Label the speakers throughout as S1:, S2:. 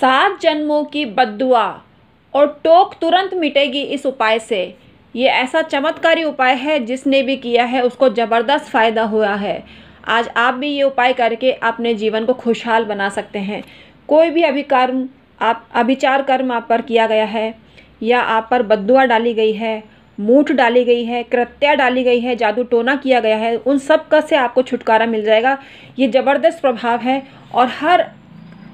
S1: सात जन्मों की बदुआ और टोक तुरंत मिटेगी इस उपाय से ये ऐसा चमत्कारी उपाय है जिसने भी किया है उसको ज़बरदस्त फ़ायदा हुआ है आज आप भी ये उपाय करके अपने जीवन को खुशहाल बना सकते हैं कोई भी अभिकर्म आप अभिचार कर्म आप पर किया गया है या आप पर बदुआ डाली गई है मूठ डाली गई है कृत्या डाली गई है जादू टोना किया गया है उन सब का से आपको छुटकारा मिल जाएगा ये ज़बरदस्त प्रभाव है और हर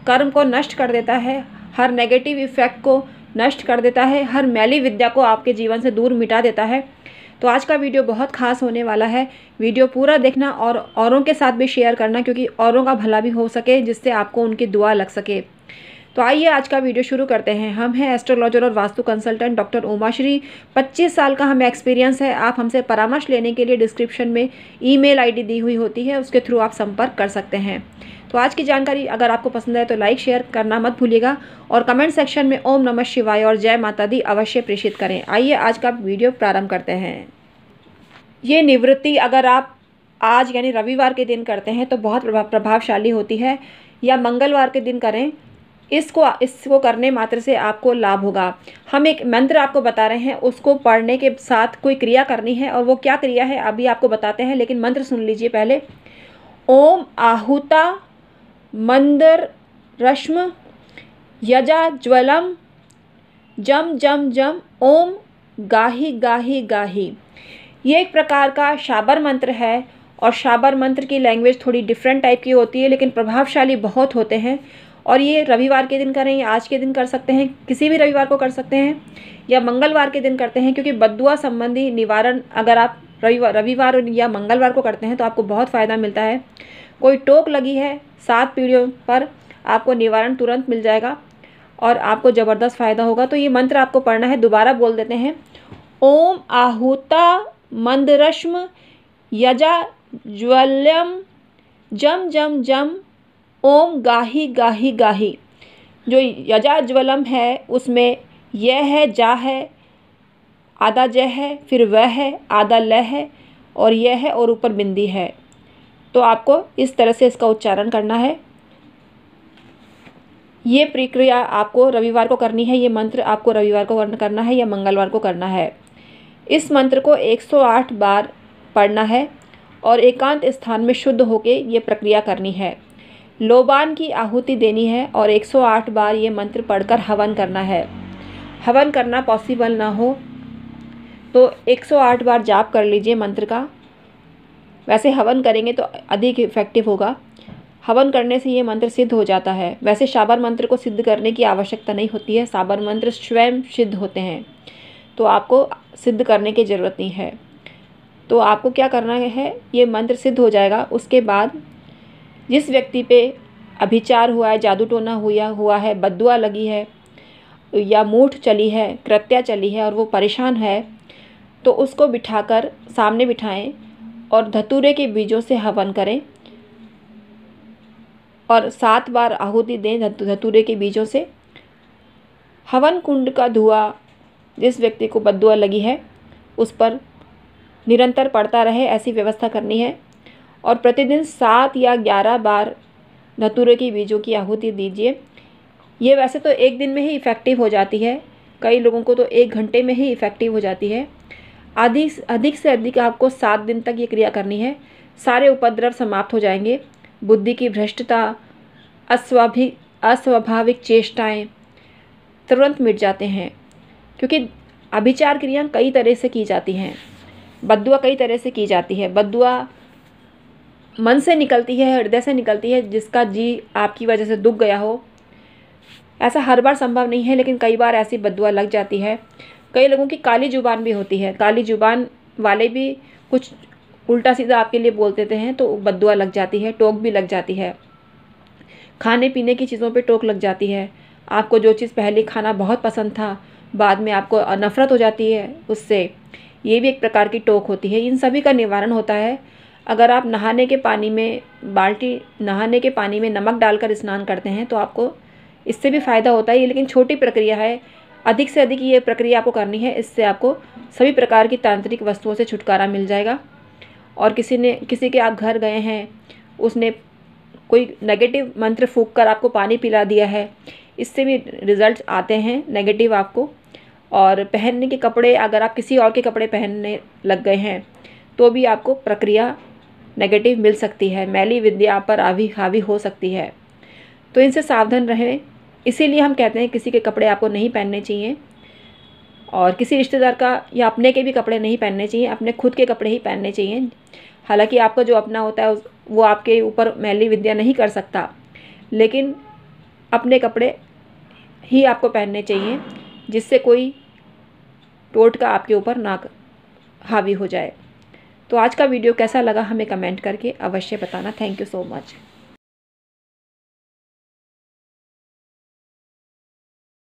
S1: कर्म को नष्ट कर देता है हर नेगेटिव इफेक्ट को नष्ट कर देता है हर मैली विद्या को आपके जीवन से दूर मिटा देता है तो आज का वीडियो बहुत खास होने वाला है वीडियो पूरा देखना और औरों के साथ भी शेयर करना क्योंकि औरों का भला भी हो सके जिससे आपको उनकी दुआ लग सके तो आइए आज का वीडियो शुरू करते हैं हम हैं एस्ट्रोलॉजर और वास्तु कंसल्टेंट डॉक्टर उमाश्री 25 साल का हमें एक्सपीरियंस है आप हमसे परामर्श लेने के लिए डिस्क्रिप्शन में ईमेल आईडी दी हुई होती है उसके थ्रू आप संपर्क कर सकते हैं तो आज की जानकारी अगर आपको पसंद आए तो लाइक शेयर करना मत भूलिएगा और कमेंट सेक्शन में ओम नमः शिवाय और जय माता दी अवश्य प्रेषित करें आइए आज का वीडियो प्रारंभ करते हैं ये निवृत्ति अगर आप आज यानी रविवार के दिन करते हैं तो बहुत प्रभावशाली होती है या मंगलवार के दिन करें इसको इसको करने मात्र से आपको लाभ होगा हम एक मंत्र आपको बता रहे हैं उसको पढ़ने के साथ कोई क्रिया करनी है और वो क्या क्रिया है अभी आपको बताते हैं लेकिन मंत्र सुन लीजिए पहले ओम आहुता मंदर रश्म यजा ज्वलम जम जम जम ओम गाही गाही गाही ये एक प्रकार का शाबर मंत्र है और शाबर मंत्र की लैंग्वेज थोड़ी डिफरेंट टाइप की होती है लेकिन प्रभावशाली बहुत होते हैं और ये रविवार के दिन करें या आज के दिन कर सकते हैं किसी भी रविवार को कर सकते हैं या मंगलवार के दिन करते हैं क्योंकि बदुआ संबंधी निवारण अगर आप रविवार रविवार या मंगलवार को करते हैं तो आपको बहुत फ़ायदा मिलता है कोई टोक लगी है सात पीढ़ियों पर आपको निवारण तुरंत मिल जाएगा और आपको ज़बरदस्त फ़ायदा होगा तो ये मंत्र आपको पढ़ना है दोबारा बोल देते हैं ओम आहूता मंदरश्म यजा ज्वल्यम जम जम जम ओम गाही गाही गाही जो यजा ज्वलम है उसमें यह है जा है आधा ज है फिर वह है आधा ल है और यह है और ऊपर बिंदी है तो आपको इस तरह से इसका उच्चारण करना है ये प्रक्रिया आपको रविवार को करनी है ये मंत्र आपको रविवार को करना है या मंगलवार को करना है इस मंत्र को 108 बार पढ़ना है और एकांत स्थान में शुद्ध होके ये प्रक्रिया करनी है लोबान की आहुति देनी है और 108 बार ये मंत्र पढ़कर हवन करना है हवन करना पॉसिबल ना हो तो 108 बार जाप कर लीजिए मंत्र का वैसे हवन करेंगे तो अधिक इफेक्टिव होगा हवन करने से ये मंत्र सिद्ध हो जाता है वैसे शाबर मंत्र को सिद्ध करने की आवश्यकता नहीं होती है साबर मंत्र स्वयं सिद्ध होते हैं तो आपको सिद्ध करने की ज़रूरत नहीं है तो आपको क्या करना है ये मंत्र सिद्ध हो जाएगा उसके बाद जिस व्यक्ति पे अभिचार हुआ है जादू टोना हुआ हुआ है बदुआ लगी है या मूठ चली है कृत्या चली है और वो परेशान है तो उसको बिठाकर सामने बिठाएं और धतूरे के बीजों से हवन करें और सात बार आहुति दें धतूरे के बीजों से हवन कुंड का धुआं जिस व्यक्ति को बदुआ लगी है उस पर निरंतर पड़ता रहे ऐसी व्यवस्था करनी है और प्रतिदिन सात या ग्यारह बार धतूरे के बीजों की आहुति दीजिए ये वैसे तो एक दिन में ही इफ़ेक्टिव हो जाती है कई लोगों को तो एक घंटे में ही इफ़ेक्टिव हो जाती है अधिक अधिक से अधिक आपको सात दिन तक ये क्रिया करनी है सारे उपद्रव समाप्त हो जाएंगे बुद्धि की भ्रष्टता अस्वाभिक अस्वाभाविक चेष्टाएं तुरंत मिट जाते हैं क्योंकि अभिचार क्रिया कई तरह से की जाती हैं बदुआ कई तरह से की जाती है बदुआ मन से निकलती है हृदय से निकलती है जिसका जी आपकी वजह से दुख गया हो ऐसा हर बार संभव नहीं है लेकिन कई बार ऐसी बदुआ लग जाती है कई लोगों की काली जुबान भी होती है काली जुबान वाले भी कुछ उल्टा सीधा आपके लिए बोल देते हैं तो बदुआ लग जाती है टोक भी लग जाती है खाने पीने की चीज़ों पे टोक लग जाती है आपको जो चीज़ पहले खाना बहुत पसंद था बाद में आपको नफ़रत हो जाती है उससे ये भी एक प्रकार की टोक होती है इन सभी का निवारण होता है अगर आप नहाने के पानी में बाल्टी नहाने के पानी में नमक डालकर स्नान करते हैं तो आपको इससे भी फ़ायदा होता है लेकिन छोटी प्रक्रिया है अधिक से अधिक ये प्रक्रिया आपको करनी है इससे आपको सभी प्रकार की तांत्रिक वस्तुओं से छुटकारा मिल जाएगा और किसी ने किसी के आप घर गए हैं उसने कोई नेगेटिव मंत्र फूक कर आपको पानी पिला दिया है इससे भी रिजल्ट आते हैं नेगेटिव आपको और पहनने के कपड़े अगर आप किसी और के कपड़े पहनने लग गए हैं तो भी आपको प्रक्रिया नेगेटिव मिल सकती है मैली विद्या पर आवी हावी हो सकती है तो इनसे सावधान रहें इसीलिए हम कहते हैं किसी के कपड़े आपको नहीं पहनने चाहिए और किसी रिश्तेदार का या अपने के भी कपड़े नहीं पहनने चाहिए अपने खुद के कपड़े ही पहनने चाहिए हालांकि आपका जो अपना होता है वो आपके ऊपर मैली विद्या नहीं कर सकता लेकिन अपने कपड़े ही आपको पहनने चाहिए जिससे कोई टोट का आपके ऊपर ना हावी हो जाए तो आज का वीडियो कैसा लगा हमें कमेंट करके अवश्य बताना थैंक यू सो मच